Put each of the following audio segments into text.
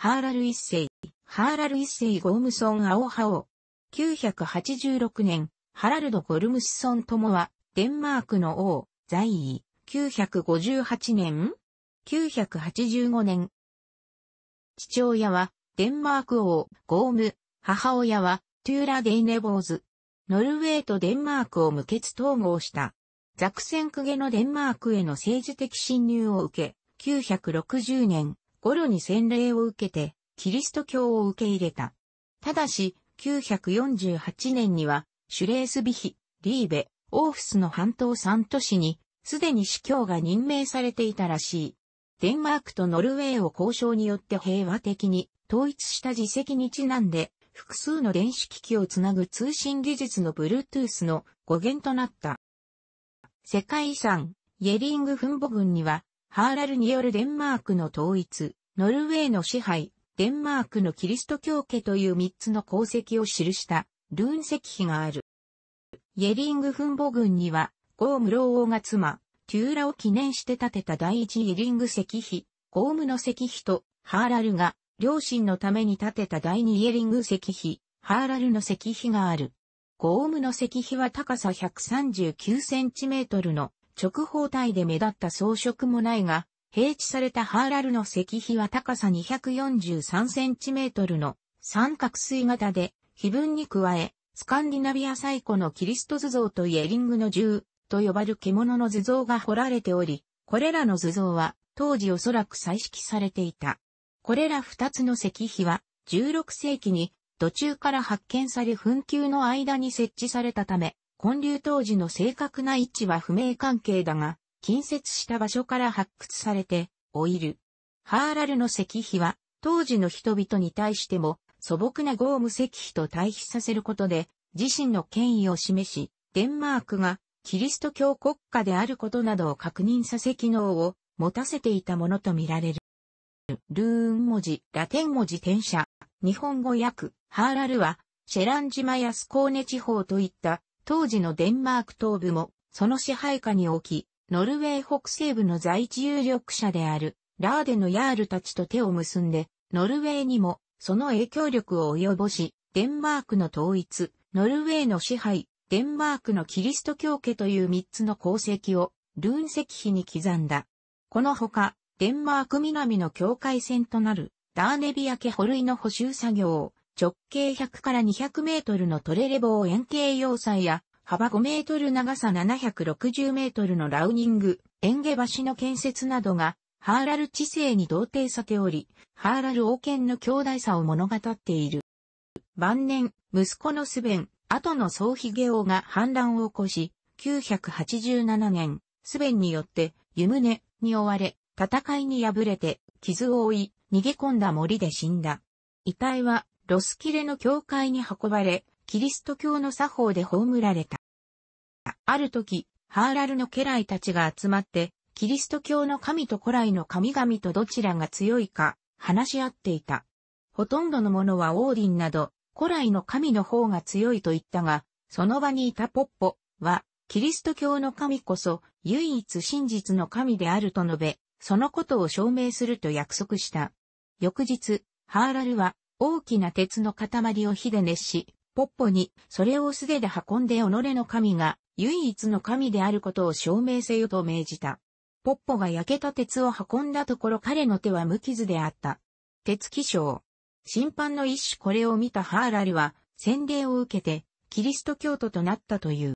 ハーラル一世、ハーラル一世ゴームソン・アオハオ。986年、ハラルド・ゴルムスソンともは、デンマークの王、在位。958年 ?985 年。父親は、デンマーク王、ゴーム、母親は、トゥーラ・デイネボーズ。ノルウェーとデンマークを無血統合した。ザクセンクゲのデンマークへの政治的侵入を受け、960年、ゴロに洗礼を受けて、キリスト教を受け入れた。ただし、948年には、シュレースビヒ、リーベ、オーフスの半島三都市に、すでに司教が任命されていたらしい。デンマークとノルウェーを交渉によって平和的に統一した自責にちなんで、複数の電子機器をつなぐ通信技術の Bluetooth の語源となった。世界遺産、イェリングフンボ群には、ハーラルによるデンマークの統一、ノルウェーの支配、デンマークのキリスト教家という三つの功績を記したルーン石碑がある。イェリングフンボには、ゴーム老王が妻、テューラを記念して建てた第一イェリング石碑、ゴームの石碑と、ハーラルが、両親のために建てた第二イェリング石碑、ハーラルの石碑がある。ゴームの石碑は高さ139センチメートルの直方体で目立った装飾もないが、平地されたハーラルの石碑は高さ 243cm の三角錐型で、碑文に加え、スカンディナビア最古のキリスト図像とイエリングの銃と呼ばれる獣の図像が彫られており、これらの図像は当時おそらく彩色されていた。これら二つの石碑は16世紀に途中から発見され紛糾の間に設置されたため、建立当時の正確な位置は不明関係だが、近接した場所から発掘されて、老いる。ハーラルの石碑は、当時の人々に対しても、素朴なゴーム石碑と対比させることで、自身の権威を示し、デンマークがキリスト教国家であることなどを確認させ機能を持たせていたものとみられる。ルーン文字、ラテン文字転写、日本語訳、ハーラルは、シェラン島やスコーネ地方といった当時のデンマーク東部も、その支配下に置き、ノルウェー北西部の在地有力者である、ラーデのヤールたちと手を結んで、ノルウェーにも、その影響力を及ぼし、デンマークの統一、ノルウェーの支配、デンマークのキリスト教家という三つの功績を、ルーン石碑に刻んだ。このほか、デンマーク南の境界線となる、ダーネビア家保ルイの補修作業を、直径100から200メートルのトレレ棒円形要塞や、幅5メートル長さ760メートルのラウニング、円下橋の建設などが、ハーラル地勢に同定さており、ハーラル王権の強大さを物語っている。晩年、息子のスベン、後の総ヒゲ王が反乱を起こし、987年、スベンによって、湯宗に追われ、戦いに敗れて、傷を負い、逃げ込んだ森で死んだ。遺体は、ロスキレの教会に運ばれ、キリスト教の作法で葬られた。ある時、ハーラルの家来たちが集まって、キリスト教の神と古来の神々とどちらが強いか、話し合っていた。ほとんどのものはオーディンなど、古来の神の方が強いと言ったが、その場にいたポッポは、キリスト教の神こそ唯一真実の神であると述べ、そのことを証明すると約束した。翌日、ハーラルは大きな鉄の塊を火で熱し、ポッポに、それを素手で運んで己の神が、唯一の神であることを証明せよと命じた。ポッポが焼けた鉄を運んだところ彼の手は無傷であった。鉄気象。審判の一種これを見たハーラルは、洗礼を受けて、キリスト教徒となったという。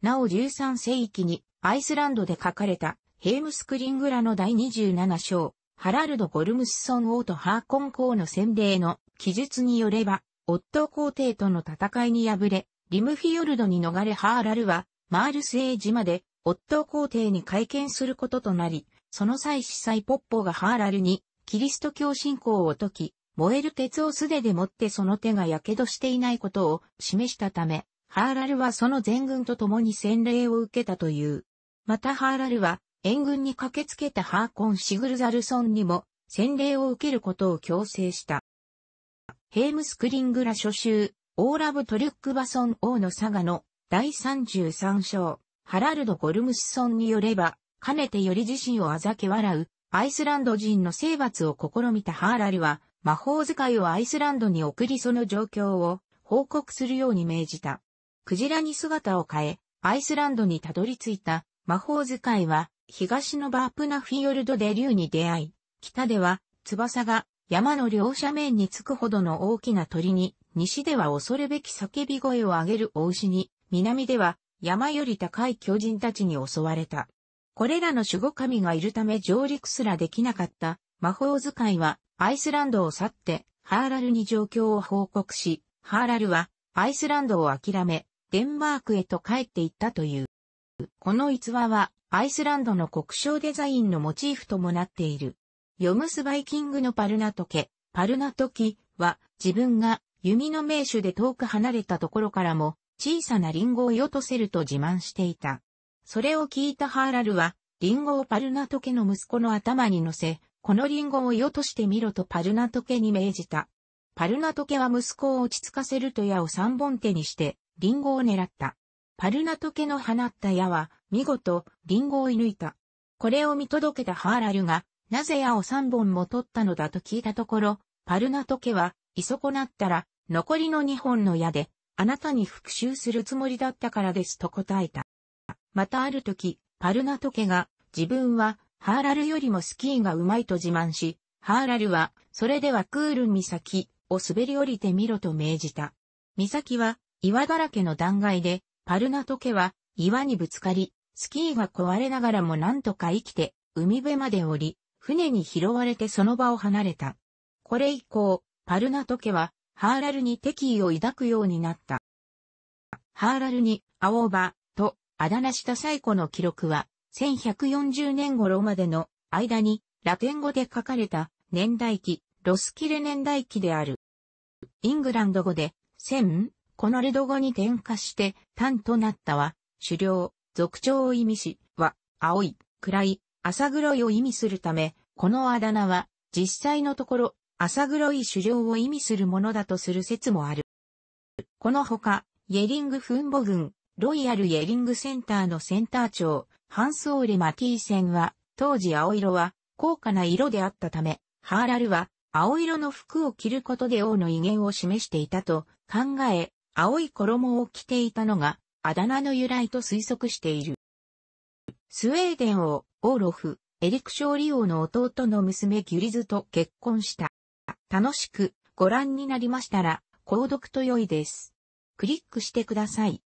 なお13世紀に、アイスランドで書かれた、ヘームスクリングラの第27章、ハラルド・ゴルムスソン王とハーコン公の洗礼の記述によれば、夫皇帝との戦いに敗れ、リムフィヨルドに逃れハーラルは、マールスエー島で、夫皇帝に会見することとなり、その際司祭ポッポがハーラルに、キリスト教信仰を解き、燃える鉄を素手で持ってその手が火傷していないことを示したため、ハーラルはその全軍と共に洗礼を受けたという。またハーラルは、援軍に駆けつけたハーコン・シグルザルソンにも、洗礼を受けることを強制した。ヘームスクリングラ諸州、オーラブ・トリュックバソン王の佐賀の第33章、ハラルド・ゴルムスソンによれば、かねてより自身をあざけ笑う、アイスランド人の征伐を試みたハーラルは、魔法使いをアイスランドに送りその状況を報告するように命じた。クジラに姿を変え、アイスランドにたどり着いた魔法使いは、東のバープナフィヨルドで竜に出会い、北では翼が山の両斜面につくほどの大きな鳥に、西では恐るべき叫び声を上げる大牛に、南では山より高い巨人たちに襲われた。これらの守護神がいるため上陸すらできなかった魔法使いはアイスランドを去ってハーラルに状況を報告し、ハーラルはアイスランドを諦め、デンマークへと帰っていったという。この逸話はアイスランドの国章デザインのモチーフともなっている。ヨムスバイキングのパルナトケ、パルナトキは自分が弓の名手で遠く離れたところからも小さなリンゴをよとせると自慢していた。それを聞いたハーラルは、リンゴをパルナトケの息子の頭に乗せ、このリンゴをよとしてみろとパルナトケに命じた。パルナトケは息子を落ち着かせると矢を三本手にして、リンゴを狙った。パルナトケの放った矢は、見事、リンゴを射抜いた。これを見届けたハーラルが、なぜ矢を三本も取ったのだと聞いたところ、パルナトケは、いそこなったら、残りの二本の矢で、あなたに復讐するつもりだったからですと答えた。またある時、パルナトケが、自分は、ハーラルよりもスキーがうまいと自慢し、ハーラルは、それではクール岬を滑り降りてみろと命じた。岬は、岩だらけの断崖で、パルナトケは、岩にぶつかり、スキーが壊れながらもなんとか生きて、海辺まで降り、船に拾われてその場を離れた。これ以降、パルナト家は、ハーラルに敵意を抱くようになった。ハーラルに、ア青バ、と、あだなした最古の記録は、1140年頃までの間に、ラテン語で書かれた、年代記、ロスキレ年代記である。イングランド語で、セン、コナルド語に転化して、単となったは、狩猟、族長を意味し、は、青い、暗い、朝黒いを意味するため、このあだ名は、実際のところ、朝黒い狩猟を意味するものだとする説もある。このほか、イェリングフンボ郡、ロイヤルイェリングセンターのセンター長、ハンス・オーレ・マティーセンは、当時青色は高価な色であったため、ハーラルは青色の服を着ることで王の威厳を示していたと考え、青い衣を着ていたのが、あだ名の由来と推測している。スウェーデン王、オーロフ、エリク・ショーリオの弟の娘ギュリズと結婚した。楽しくご覧になりましたら、購読と良いです。クリックしてください。